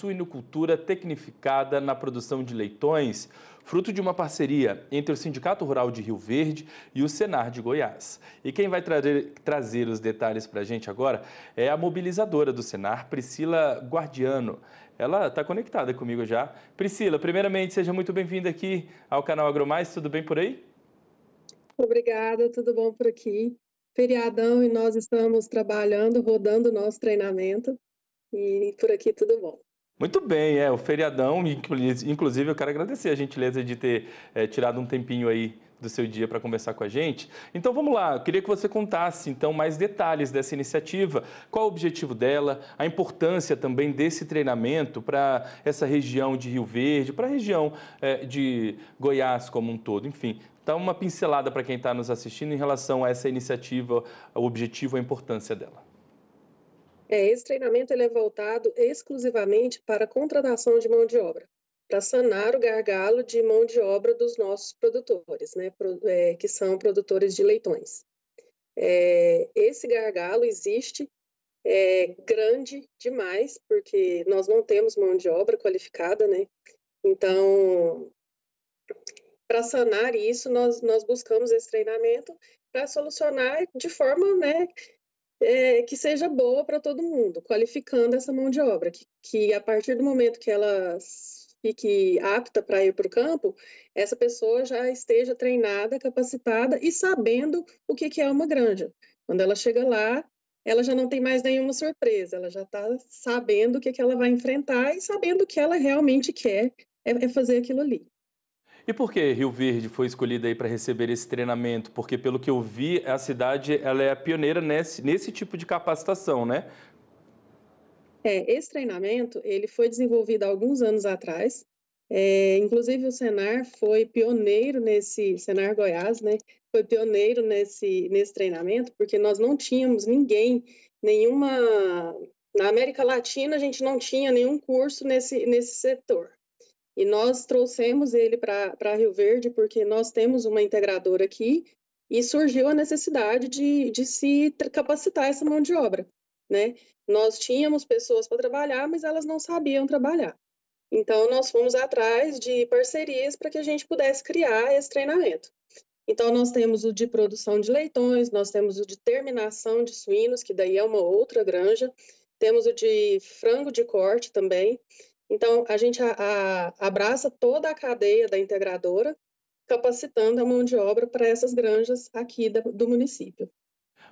suinocultura tecnificada na produção de leitões, fruto de uma parceria entre o Sindicato Rural de Rio Verde e o Senar de Goiás. E quem vai trazer, trazer os detalhes para a gente agora é a mobilizadora do Senar, Priscila Guardiano. Ela está conectada comigo já. Priscila, primeiramente, seja muito bem-vinda aqui ao canal AgroMais. Tudo bem por aí? Obrigada, tudo bom por aqui. Feriadão e nós estamos trabalhando, rodando o nosso treinamento. E por aqui tudo bom. Muito bem, é o feriadão, inclusive eu quero agradecer a gentileza de ter é, tirado um tempinho aí do seu dia para conversar com a gente. Então vamos lá, eu queria que você contasse então mais detalhes dessa iniciativa, qual o objetivo dela, a importância também desse treinamento para essa região de Rio Verde, para a região é, de Goiás como um todo, enfim. Dá uma pincelada para quem está nos assistindo em relação a essa iniciativa, o objetivo, a importância dela. É, esse treinamento ele é voltado exclusivamente para a contratação de mão de obra, para sanar o gargalo de mão de obra dos nossos produtores, né, é, que são produtores de leitões. É, esse gargalo existe é grande demais, porque nós não temos mão de obra qualificada, né? Então, para sanar isso, nós, nós buscamos esse treinamento para solucionar de forma né, é, que seja boa para todo mundo, qualificando essa mão de obra, que, que a partir do momento que ela fique apta para ir para o campo, essa pessoa já esteja treinada, capacitada e sabendo o que, que é uma granja. Quando ela chega lá, ela já não tem mais nenhuma surpresa, ela já está sabendo o que, que ela vai enfrentar e sabendo o que ela realmente quer é, é fazer aquilo ali. E por que Rio Verde foi escolhida aí para receber esse treinamento? Porque pelo que eu vi, a cidade ela é a pioneira nesse, nesse tipo de capacitação, né? É, esse treinamento ele foi desenvolvido há alguns anos atrás. É, inclusive o Senar foi pioneiro nesse Senar Goiás, né? Foi pioneiro nesse nesse treinamento porque nós não tínhamos ninguém, nenhuma na América Latina a gente não tinha nenhum curso nesse nesse setor. E nós trouxemos ele para Rio Verde porque nós temos uma integradora aqui e surgiu a necessidade de, de se capacitar essa mão de obra. Né? Nós tínhamos pessoas para trabalhar, mas elas não sabiam trabalhar. Então, nós fomos atrás de parcerias para que a gente pudesse criar esse treinamento. Então, nós temos o de produção de leitões, nós temos o de terminação de suínos, que daí é uma outra granja, temos o de frango de corte também, então, a gente a, a, abraça toda a cadeia da integradora, capacitando a mão de obra para essas granjas aqui da, do município.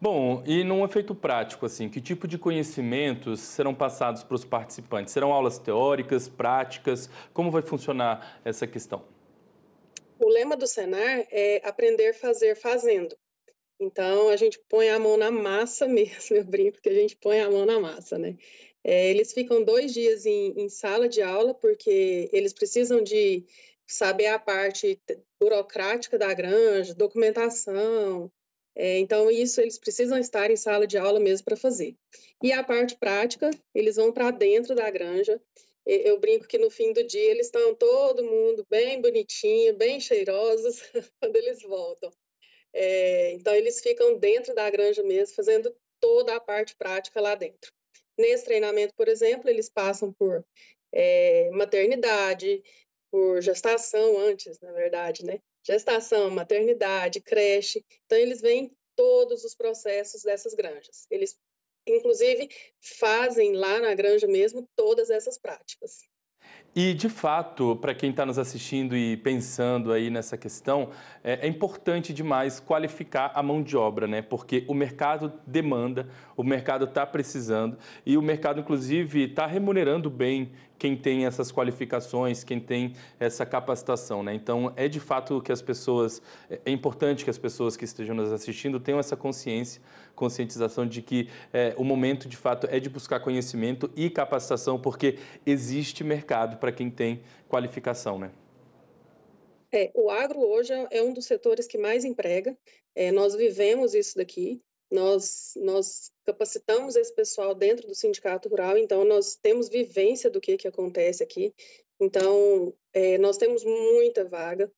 Bom, e num efeito prático, assim, que tipo de conhecimentos serão passados para os participantes? Serão aulas teóricas, práticas? Como vai funcionar essa questão? O lema do Senar é aprender fazer fazendo. Então, a gente põe a mão na massa mesmo, eu brinco que a gente põe a mão na massa, né? É, eles ficam dois dias em, em sala de aula, porque eles precisam de saber a parte burocrática da granja, documentação. É, então, isso eles precisam estar em sala de aula mesmo para fazer. E a parte prática, eles vão para dentro da granja. Eu brinco que no fim do dia eles estão todo mundo bem bonitinho, bem cheirosos quando eles voltam. É, então, eles ficam dentro da granja mesmo, fazendo toda a parte prática lá dentro. Nesse treinamento, por exemplo, eles passam por é, maternidade, por gestação antes, na verdade, né? Gestação, maternidade, creche. Então, eles veem todos os processos dessas granjas. Eles, inclusive, fazem lá na granja mesmo todas essas práticas. E, de fato, para quem está nos assistindo e pensando aí nessa questão, é, é, importante demais qualificar a mão de obra, né? Porque o mercado demanda, o mercado está precisando e o mercado, inclusive, está remunerando bem quem tem essas qualificações, quem tem essa capacitação, né? Então, é de fato que as pessoas, é, é importante que as pessoas que estejam nos assistindo tenham essa consciência conscientização de que é, o momento de fato é de buscar conhecimento e capacitação, porque existe mercado para quem tem qualificação, né? É, o agro hoje é um dos setores que mais emprega. É, nós vivemos isso daqui. Nós, nós capacitamos esse pessoal dentro do sindicato rural, então nós temos vivência do que, que acontece aqui. Então, é, nós temos muita vaga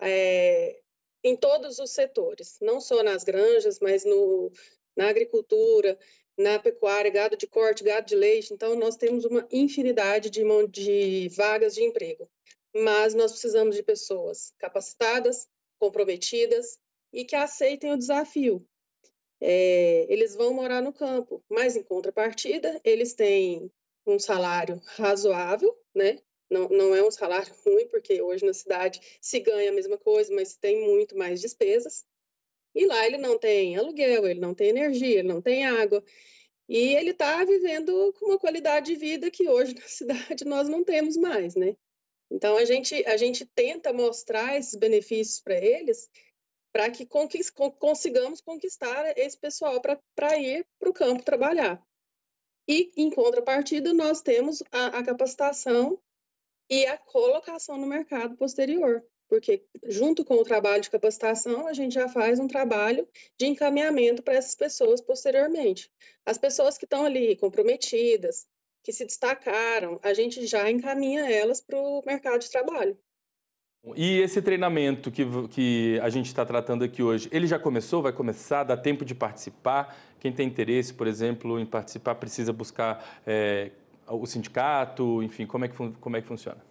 é, em todos os setores, não só nas granjas, mas no, na agricultura, na pecuária, gado de corte, gado de leite. Então, nós temos uma infinidade de, de vagas de emprego. Mas nós precisamos de pessoas capacitadas, comprometidas e que aceitem o desafio. É, eles vão morar no campo, mas em contrapartida, eles têm um salário razoável, né? Não, não é um salário ruim, porque hoje na cidade se ganha a mesma coisa, mas tem muito mais despesas. E lá ele não tem aluguel, ele não tem energia, ele não tem água. E ele está vivendo com uma qualidade de vida que hoje na cidade nós não temos mais, né? Então a gente a gente tenta mostrar esses benefícios para eles, para que conquist, consigamos conquistar esse pessoal para ir para o campo trabalhar. E em contrapartida nós temos a, a capacitação e a colocação no mercado posterior porque junto com o trabalho de capacitação, a gente já faz um trabalho de encaminhamento para essas pessoas posteriormente. As pessoas que estão ali comprometidas, que se destacaram, a gente já encaminha elas para o mercado de trabalho. E esse treinamento que, que a gente está tratando aqui hoje, ele já começou? Vai começar? Dá tempo de participar? Quem tem interesse, por exemplo, em participar, precisa buscar é, o sindicato? Enfim, como é que, como é que funciona?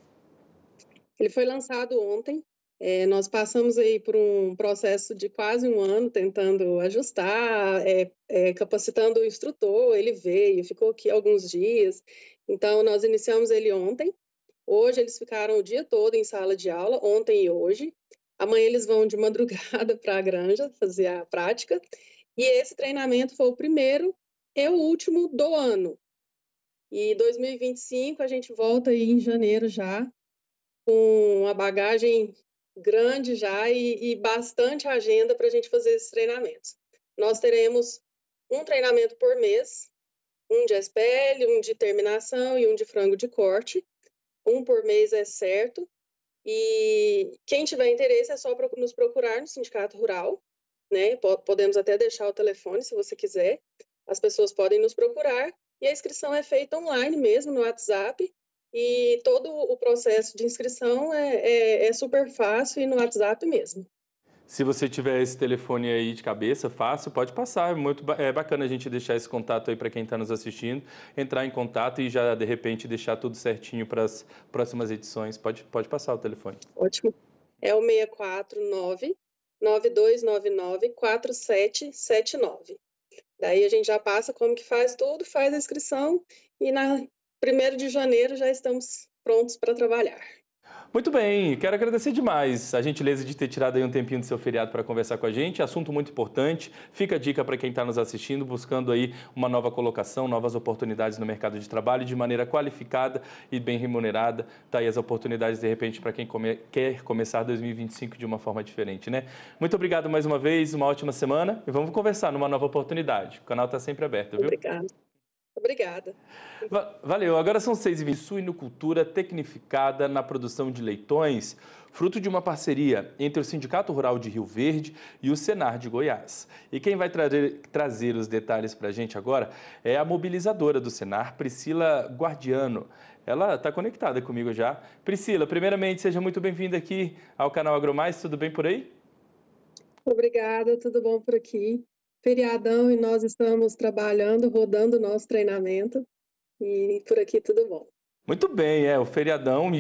Ele foi lançado ontem. É, nós passamos aí por um processo de quase um ano tentando ajustar, é, é, capacitando o instrutor. Ele veio, ficou aqui alguns dias. Então, nós iniciamos ele ontem. Hoje, eles ficaram o dia todo em sala de aula, ontem e hoje. Amanhã, eles vão de madrugada para a granja fazer a prática. E esse treinamento foi o primeiro e o último do ano. E 2025 a gente volta aí em janeiro já com uma bagagem grande já e, e bastante agenda para a gente fazer esses treinamentos. Nós teremos um treinamento por mês, um de SPL, um de terminação e um de frango de corte. Um por mês é certo. E quem tiver interesse é só nos procurar no Sindicato Rural, né? Podemos até deixar o telefone se você quiser. As pessoas podem nos procurar e a inscrição é feita online mesmo no WhatsApp e todo o processo de inscrição é, é, é super fácil e no WhatsApp mesmo. Se você tiver esse telefone aí de cabeça, fácil, pode passar. É muito é bacana a gente deixar esse contato aí para quem está nos assistindo, entrar em contato e já de repente deixar tudo certinho para as próximas edições. Pode, pode passar o telefone. Ótimo. É o 649 9299 4779. Daí a gente já passa como que faz tudo, faz a inscrição e na Primeiro de janeiro já estamos prontos para trabalhar. Muito bem, quero agradecer demais a gentileza de ter tirado aí um tempinho do seu feriado para conversar com a gente. Assunto muito importante. Fica a dica para quem está nos assistindo, buscando aí uma nova colocação, novas oportunidades no mercado de trabalho de maneira qualificada e bem remunerada. Tá aí as oportunidades de repente para quem come... quer começar 2025 de uma forma diferente, né? Muito obrigado mais uma vez, uma ótima semana e vamos conversar numa nova oportunidade. O canal está sempre aberto, viu? Obrigado. Obrigada. Valeu. Agora são seis. h Suinocultura tecnificada na produção de leitões, fruto de uma parceria entre o Sindicato Rural de Rio Verde e o Senar de Goiás. E quem vai trazer, trazer os detalhes para a gente agora é a mobilizadora do Senar, Priscila Guardiano. Ela está conectada comigo já. Priscila, primeiramente, seja muito bem-vinda aqui ao canal AgroMais. Tudo bem por aí? Obrigada, tudo bom por aqui feriadão e nós estamos trabalhando, rodando o nosso treinamento. E por aqui tudo bom. Muito bem, é, o feriadão,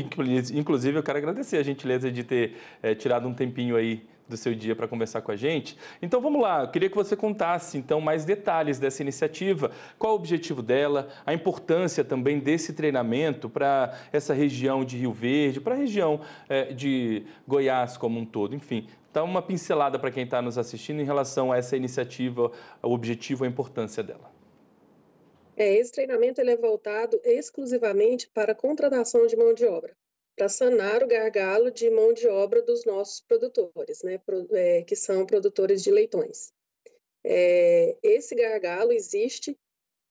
inclusive eu quero agradecer a gentileza de ter é, tirado um tempinho aí do seu dia para conversar com a gente. Então vamos lá, eu queria que você contasse então mais detalhes dessa iniciativa, qual o objetivo dela, a importância também desse treinamento para essa região de Rio Verde, para a região é, de Goiás como um todo, enfim, Dá uma pincelada para quem está nos assistindo em relação a essa iniciativa, o objetivo, a importância dela. É, esse treinamento ele é voltado exclusivamente para a contratação de mão de obra, para sanar o gargalo de mão de obra dos nossos produtores, né, é, que são produtores de leitões. É, esse gargalo existe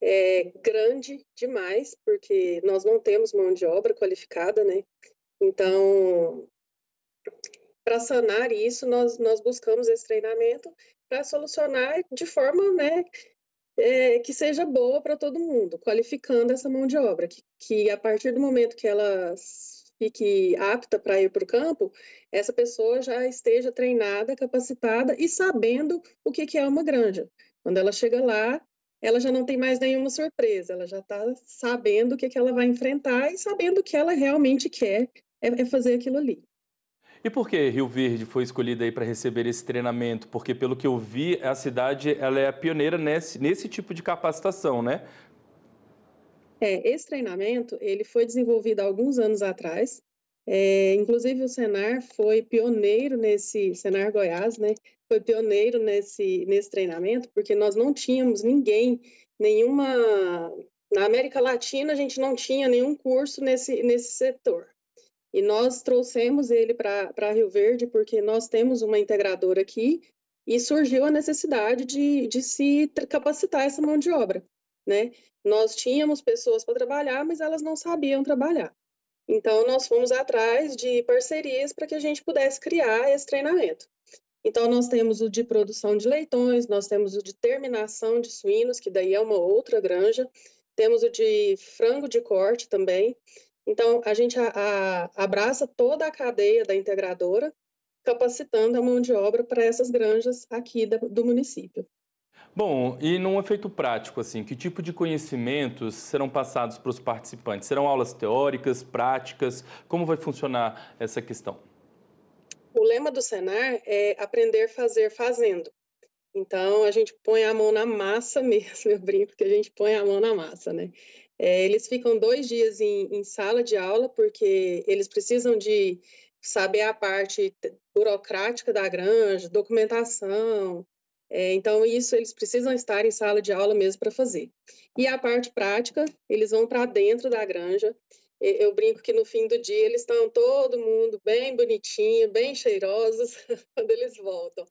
é grande demais, porque nós não temos mão de obra qualificada, né? Então, para sanar isso, nós, nós buscamos esse treinamento para solucionar de forma né, é, que seja boa para todo mundo, qualificando essa mão de obra, que, que a partir do momento que ela fique apta para ir para o campo, essa pessoa já esteja treinada, capacitada e sabendo o que, que é uma granja. Quando ela chega lá, ela já não tem mais nenhuma surpresa, ela já está sabendo o que, que ela vai enfrentar e sabendo o que ela realmente quer é, é fazer aquilo ali. E por que Rio Verde foi escolhida aí para receber esse treinamento? Porque pelo que eu vi, a cidade ela é a pioneira nesse, nesse tipo de capacitação, né? É, esse treinamento ele foi desenvolvido há alguns anos atrás. É, inclusive o Senar foi pioneiro nesse Senar Goiás, né? Foi pioneiro nesse nesse treinamento porque nós não tínhamos ninguém, nenhuma na América Latina a gente não tinha nenhum curso nesse nesse setor. E nós trouxemos ele para Rio Verde porque nós temos uma integradora aqui e surgiu a necessidade de, de se capacitar essa mão de obra, né? Nós tínhamos pessoas para trabalhar, mas elas não sabiam trabalhar. Então, nós fomos atrás de parcerias para que a gente pudesse criar esse treinamento. Então, nós temos o de produção de leitões, nós temos o de terminação de suínos, que daí é uma outra granja, temos o de frango de corte também, então, a gente a, a, abraça toda a cadeia da integradora, capacitando a mão de obra para essas granjas aqui da, do município. Bom, e num efeito prático, assim, que tipo de conhecimentos serão passados para os participantes? Serão aulas teóricas, práticas? Como vai funcionar essa questão? O lema do Senar é aprender, fazer, fazendo. Então, a gente põe a mão na massa mesmo, eu brinco que a gente põe a mão na massa, né? É, eles ficam dois dias em, em sala de aula, porque eles precisam de saber a parte burocrática da granja, documentação. É, então, isso eles precisam estar em sala de aula mesmo para fazer. E a parte prática, eles vão para dentro da granja. Eu brinco que no fim do dia eles estão todo mundo bem bonitinho, bem cheirosos quando eles voltam.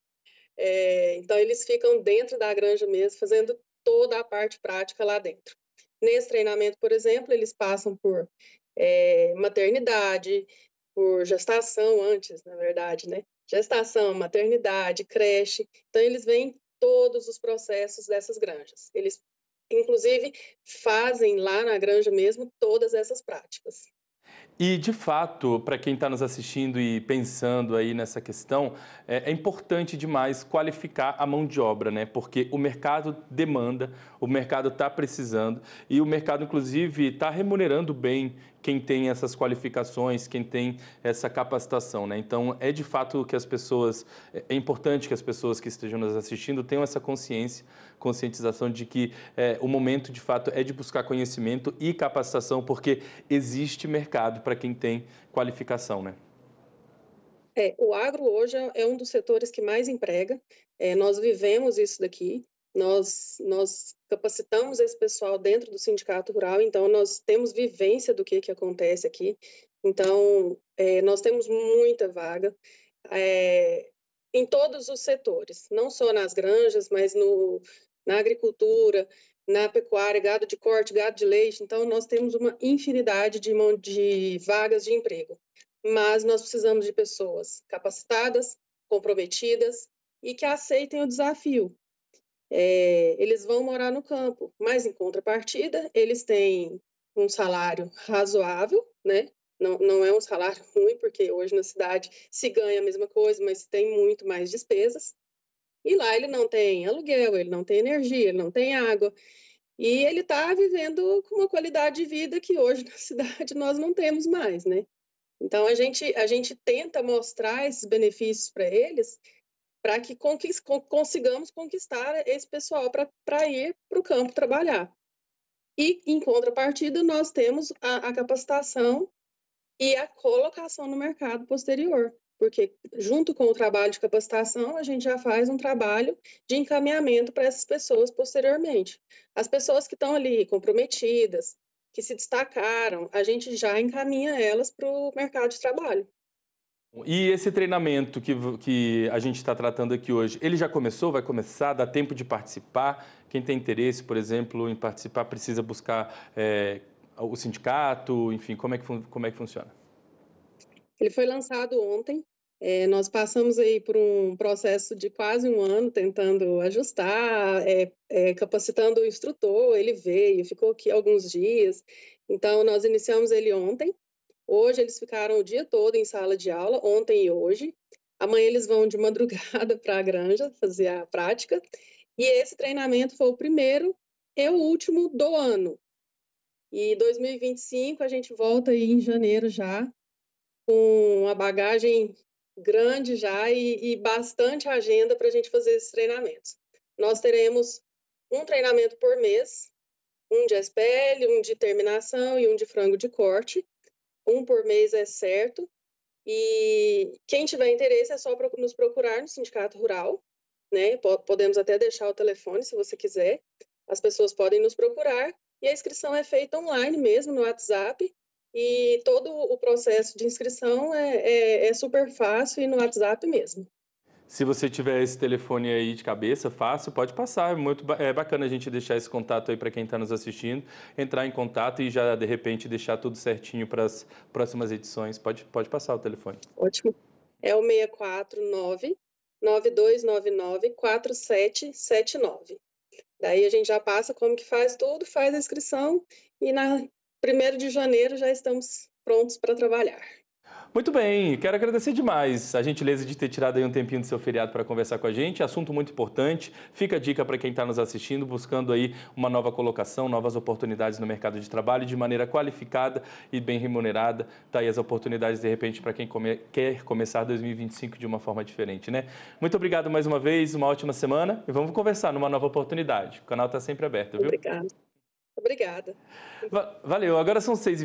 É, então, eles ficam dentro da granja mesmo, fazendo toda a parte prática lá dentro. Nesse treinamento, por exemplo, eles passam por é, maternidade, por gestação antes, na verdade, né? Gestação, maternidade, creche. Então, eles veem todos os processos dessas granjas. Eles, inclusive, fazem lá na granja mesmo todas essas práticas. E, de fato, para quem está nos assistindo e pensando aí nessa questão, é, é, importante demais qualificar a mão de obra, né? Porque o mercado demanda, o mercado está precisando e o mercado, inclusive, está remunerando bem quem tem essas qualificações, quem tem essa capacitação. Né? Então, é de fato que as pessoas, é, é importante que as pessoas que estejam nos assistindo tenham essa consciência, conscientização de que é, o momento de fato é de buscar conhecimento e capacitação, porque existe mercado para quem tem qualificação. Né? É, o agro hoje é um dos setores que mais emprega. É, nós vivemos isso daqui. Nós, nós capacitamos esse pessoal dentro do sindicato rural, então nós temos vivência do que, que acontece aqui. Então, é, nós temos muita vaga é, em todos os setores, não só nas granjas, mas no, na agricultura, na pecuária, gado de corte, gado de leite. Então, nós temos uma infinidade de, de vagas de emprego. Mas nós precisamos de pessoas capacitadas, comprometidas e que aceitem o desafio, é, eles vão morar no campo, mas em contrapartida, eles têm um salário razoável, né? Não, não é um salário ruim, porque hoje na cidade se ganha a mesma coisa, mas tem muito mais despesas. E lá ele não tem aluguel, ele não tem energia, ele não tem água. E ele está vivendo com uma qualidade de vida que hoje na cidade nós não temos mais, né? Então a gente, a gente tenta mostrar esses benefícios para eles para que conquist, consigamos conquistar esse pessoal para ir para o campo trabalhar. E, em contrapartida, nós temos a, a, capacitação e a colocação no mercado posterior, porque, junto com o trabalho de capacitação, a gente já faz um trabalho de encaminhamento para essas pessoas posteriormente. As pessoas que estão ali comprometidas, que se destacaram, a gente já encaminha elas para o mercado de trabalho. E esse treinamento que, que a gente está tratando aqui hoje, ele já começou? Vai começar? Dá tempo de participar? Quem tem interesse, por exemplo, em participar, precisa buscar é, o sindicato? Enfim, como é, que, como é que funciona? Ele foi lançado ontem. É, nós passamos aí por um processo de quase um ano tentando ajustar, é, é capacitando o instrutor. Ele veio, ficou aqui alguns dias. Então, nós iniciamos ele ontem. Hoje eles ficaram o dia todo em sala de aula, ontem e hoje. Amanhã eles vão de madrugada para a granja fazer a prática. E esse treinamento foi o primeiro e o último do ano. E 2025 a gente volta aí em janeiro já com uma bagagem grande já e, e bastante agenda para a gente fazer esses treinamentos. Nós teremos um treinamento por mês, um de SPL, um de terminação e um de frango de corte um por mês é certo. E quem tiver interesse é só nos procurar no Sindicato Rural, né? Podemos até deixar o telefone se você quiser. As pessoas podem nos procurar e a inscrição é feita online mesmo no WhatsApp. E todo o processo de inscrição é, é, é super fácil e no WhatsApp mesmo. Se você tiver esse telefone aí de cabeça, fácil, pode passar. É muito é bacana a gente deixar esse contato aí para quem está nos assistindo, entrar em contato e já de repente deixar tudo certinho para as próximas edições. Pode, pode passar o telefone. Ótimo. É o 649 9299 4779. Daí a gente já passa como que faz tudo, faz a inscrição e na 1 de janeiro já estamos prontos para trabalhar. Muito bem, quero agradecer demais a gentileza de ter tirado aí um tempinho do seu feriado para conversar com a gente. Assunto muito importante. Fica a dica para quem está nos assistindo, buscando aí uma nova colocação, novas oportunidades no mercado de trabalho de maneira qualificada e bem remunerada. Tá aí as oportunidades de repente para quem come... quer começar 2025 de uma forma diferente, né? Muito obrigado mais uma vez, uma ótima semana e vamos conversar numa nova oportunidade. O canal está sempre aberto, viu? Obrigada. Obrigada. valeu. Agora são 6h20.